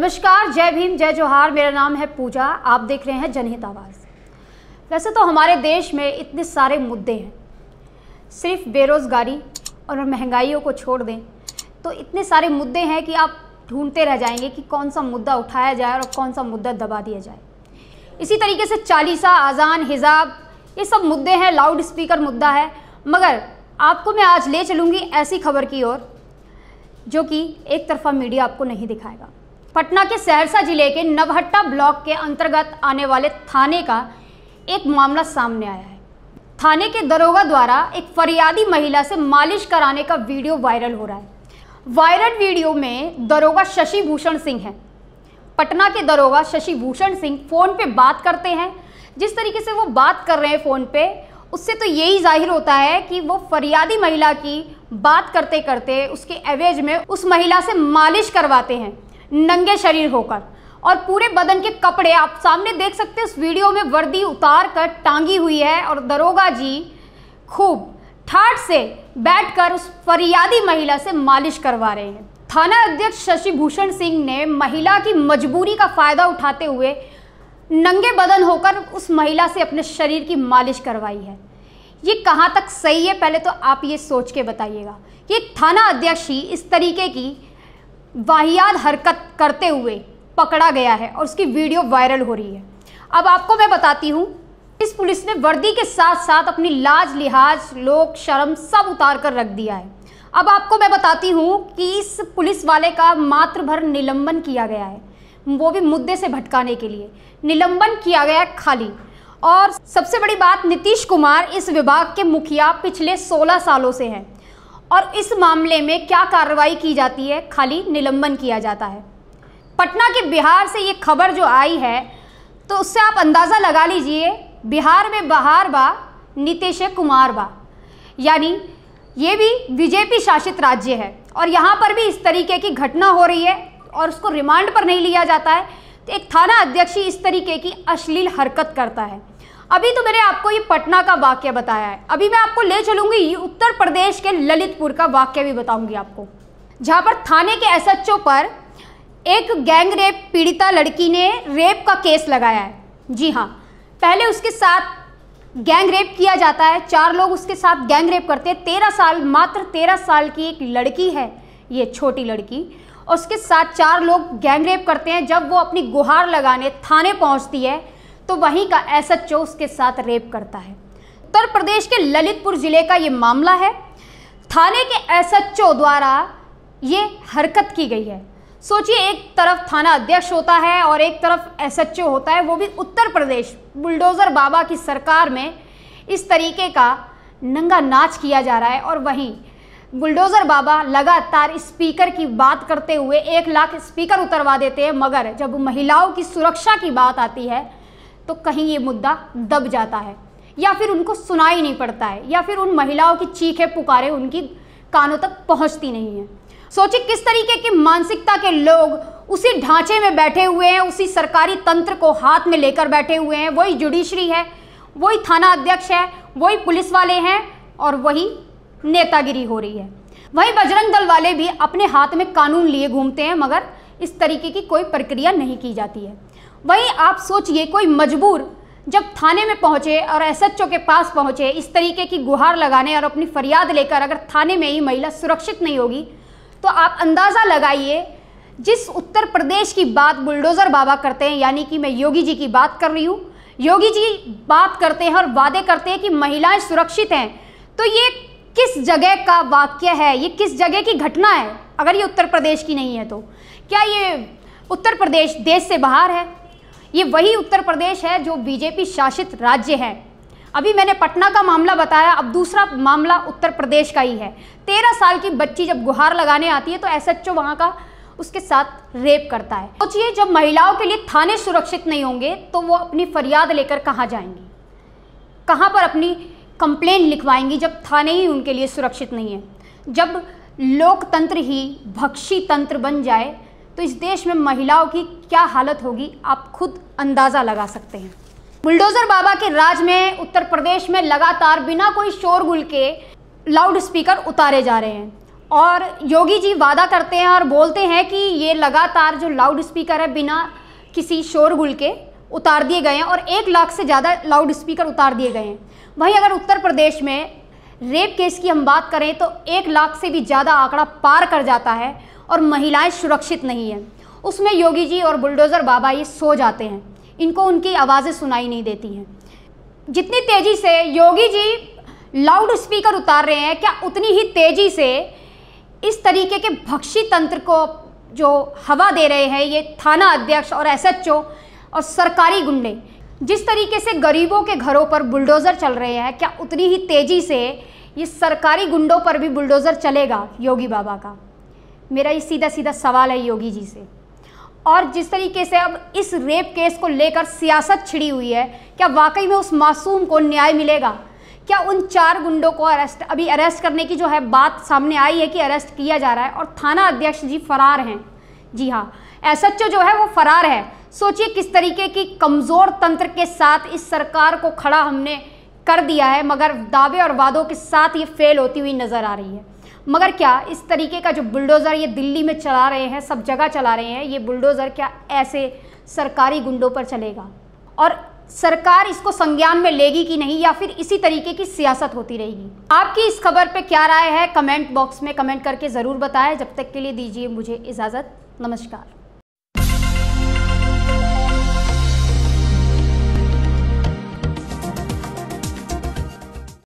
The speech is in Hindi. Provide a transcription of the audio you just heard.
नमस्कार जय भीम जय जोहार मेरा नाम है पूजा आप देख रहे हैं जनहित आवाज़ वैसे तो हमारे देश में इतने सारे मुद्दे हैं सिर्फ बेरोज़गारी और महंगाइयों को छोड़ दें तो इतने सारे मुद्दे हैं कि आप ढूंढते रह जाएंगे कि कौन सा मुद्दा उठाया जाए और कौन सा मुद्दा दबा दिया जाए इसी तरीके से चालीसा अजान हिजाब ये सब मुद्दे हैं लाउड स्पीकर मुद्दा है मगर आपको मैं आज ले चलूँगी ऐसी खबर की ओर जो कि एक तरफा मीडिया आपको नहीं दिखाएगा पटना के सहरसा जिले के नवहट्टा ब्लॉक के अंतर्गत आने वाले थाने का एक मामला सामने आया है थाने के दरोगा द्वारा एक फरियादी महिला से मालिश कराने का वीडियो वायरल हो रहा है वायरल वीडियो में दरोगा शशि भूषण सिंह है पटना के दरोगा शशि भूषण सिंह फ़ोन पे बात करते हैं जिस तरीके से वो बात कर रहे हैं फ़ोन पे उससे तो यही जाहिर होता है कि वो फरियादी महिला की बात करते करते उसके एवेज में उस महिला से मालिश करवाते हैं नंगे शरीर होकर और पूरे बदन के कपड़े आप सामने देख सकते हैं इस वीडियो में वर्दी उतार कर टांगी हुई है और दरोगा जी खूब ठाट से बैठकर उस फरियादी महिला से मालिश करवा रहे हैं थाना अध्यक्ष शशि भूषण सिंह ने महिला की मजबूरी का फायदा उठाते हुए नंगे बदन होकर उस महिला से अपने शरीर की मालिश करवाई है ये कहाँ तक सही है पहले तो आप ये सोच के बताइएगा कि थाना अध्यक्ष ही इस तरीके की वाहियात हरकत करते हुए पकड़ा गया है और उसकी वीडियो वायरल हो रही है अब आपको मैं बताती हूँ इस पुलिस ने वर्दी के साथ साथ अपनी लाज लिहाज लोक शर्म सब उतार कर रख दिया है अब आपको मैं बताती हूँ कि इस पुलिस वाले का मात्र भर निलंबन किया गया है वो भी मुद्दे से भटकाने के लिए निलंबन किया गया है खाली और सबसे बड़ी बात नीतीश कुमार इस विभाग के मुखिया पिछले 16 सालों से हैं और इस मामले में क्या कार्रवाई की जाती है खाली निलंबन किया जाता है पटना के बिहार से ये खबर जो आई है तो उससे आप अंदाज़ा लगा लीजिए बिहार में बहार बा नीतीश कुमार बा यानी ये भी बीजेपी शासित राज्य है और यहाँ पर भी इस तरीके की घटना हो रही है और उसको रिमांड पर नहीं लिया जाता है तो एक थाना अध्यक्ष इस तरीके की अश्लील हरकत करता है अभी तो मैंने आपको ये पटना का वाक्य बताया है अभी मैं आपको ले चलूंगी उत्तर प्रदेश के ललितपुर का वाक्य भी बताऊंगी आपको जहाँ पर थाने के एस पर एक गैंग रेप पीड़िता लड़की ने रेप का केस लगाया है जी हाँ पहले उसके साथ गैंग रेप किया जाता है चार लोग उसके साथ गैंग रेप करते हैं तेरह साल मात्र तेरह साल की एक लड़की है ये छोटी लड़की और उसके साथ चार लोग गैंग रेप करते हैं जब वो अपनी गुहार लगाने थाने पहुंचती है तो वहीं का एस एच उसके साथ रेप करता है उत्तर प्रदेश के ललितपुर जिले का ये मामला है थाने के एस एच द्वारा ये हरकत की गई है सोचिए एक तरफ थाना अध्यक्ष होता है और एक तरफ एसएचओ होता है वो भी उत्तर प्रदेश बुलडोज़र बाबा की सरकार में इस तरीके का नंगा नाच किया जा रहा है और वहीं बुलडोज़र बाबा लगातार स्पीकर की बात करते हुए एक लाख स्पीकर उतरवा देते हैं मगर जब महिलाओं की सुरक्षा की बात आती है तो कहीं ये मुद्दा दब जाता है या फिर उनको सुनाई नहीं पड़ता है या फिर उन महिलाओं की चीखें पुकारे उनकी कानों तक पहुंचती नहीं है सोचिए किस तरीके की मानसिकता के लोग उसी ढांचे में बैठे हुए हैं उसी सरकारी तंत्र को हाथ में लेकर बैठे हुए हैं वही जुडिशरी है वही थाना अध्यक्ष है वही पुलिस वाले हैं और वही नेतागिरी हो रही है वही बजरंग दल वाले भी अपने हाथ में कानून लिए घूमते हैं मगर इस तरीके की कोई प्रक्रिया नहीं की जाती है वहीं आप सोचिए कोई मजबूर जब थाने में पहुंचे और एसएचओ के पास पहुंचे इस तरीके की गुहार लगाने और अपनी फरियाद लेकर अगर थाने में ही महिला सुरक्षित नहीं होगी तो आप अंदाज़ा लगाइए जिस उत्तर प्रदेश की बात बुलडोज़र बाबा करते हैं यानी कि मैं योगी जी की बात कर रही हूँ योगी जी बात करते हैं और वादे करते हैं कि महिलाएं सुरक्षित हैं तो ये किस जगह का वाक्य है ये किस जगह की घटना है अगर ये उत्तर प्रदेश की नहीं है तो क्या ये उत्तर प्रदेश देश से बाहर है ये वही उत्तर प्रदेश है जो बीजेपी शासित राज्य है अभी मैंने पटना का मामला बताया अब दूसरा मामला उत्तर प्रदेश का ही है तेरह साल की बच्ची जब गुहार लगाने आती है तो एस एच वहाँ का उसके साथ रेप करता है सोचिए जब महिलाओं के लिए थाने सुरक्षित नहीं होंगे तो वो अपनी फरियाद लेकर कहाँ जाएंगी कहाँ पर अपनी कंप्लेन लिखवाएंगी जब थाने ही उनके लिए सुरक्षित नहीं है जब लोकतंत्र ही भक्षी तंत्र बन जाए तो इस देश में महिलाओं की क्या हालत होगी आप खुद अंदाज़ा लगा सकते हैं बुलडोज़र बाबा के राज में उत्तर प्रदेश में लगातार बिना कोई शोरगुल के लाउड स्पीकर उतारे जा रहे हैं और योगी जी वादा करते हैं और बोलते हैं कि ये लगातार जो लाउड स्पीकर है बिना किसी शोरगुल के उतार दिए गए हैं और एक लाख से ज़्यादा लाउड स्पीकर उतार दिए गए हैं वहीं अगर उत्तर प्रदेश में रेप केस की हम बात करें तो एक लाख से भी ज़्यादा आंकड़ा पार कर जाता है और महिलाएं सुरक्षित नहीं हैं उसमें योगी जी और बुलडोज़र बाबा ये सो जाते हैं इनको उनकी आवाज़ें सुनाई नहीं देती हैं जितनी तेज़ी से योगी जी लाउड स्पीकर उतार रहे हैं क्या उतनी ही तेज़ी से इस तरीके के भक्षी तंत्र को जो हवा दे रहे हैं ये थाना अध्यक्ष और एस और सरकारी गुंडे जिस तरीके से गरीबों के घरों पर बुलडोज़र चल रहे हैं क्या उतनी ही तेज़ी से ये सरकारी गुंडों पर भी बुलडोज़र चलेगा योगी बाबा का मेरा ये सीधा सीधा सवाल है योगी जी से और जिस तरीके से अब इस रेप केस को लेकर सियासत छिड़ी हुई है क्या वाकई में उस मासूम को न्याय मिलेगा क्या उन चार गुंडों को अरेस्ट अभी अरेस्ट करने की जो है बात सामने आई है कि अरेस्ट किया जा रहा है और थाना अध्यक्ष जी फरार हैं जी हाँ एस जो है वो फरार है सोचिए किस तरीके की कमज़ोर तंत्र के साथ इस सरकार को खड़ा हमने कर दिया है मगर दावे और वादों के साथ ये फेल होती हुई नज़र आ रही है मगर क्या इस तरीके का जो बुलडोज़र ये दिल्ली में चला रहे हैं सब जगह चला रहे हैं ये बुलडोज़र क्या ऐसे सरकारी गुंडों पर चलेगा और सरकार इसको संज्ञान में लेगी कि नहीं या फिर इसी तरीके की सियासत होती रहेगी आपकी इस खबर पे क्या राय है कमेंट बॉक्स में कमेंट करके ज़रूर बताएं जब तक के लिए दीजिए मुझे इजाज़त नमस्कार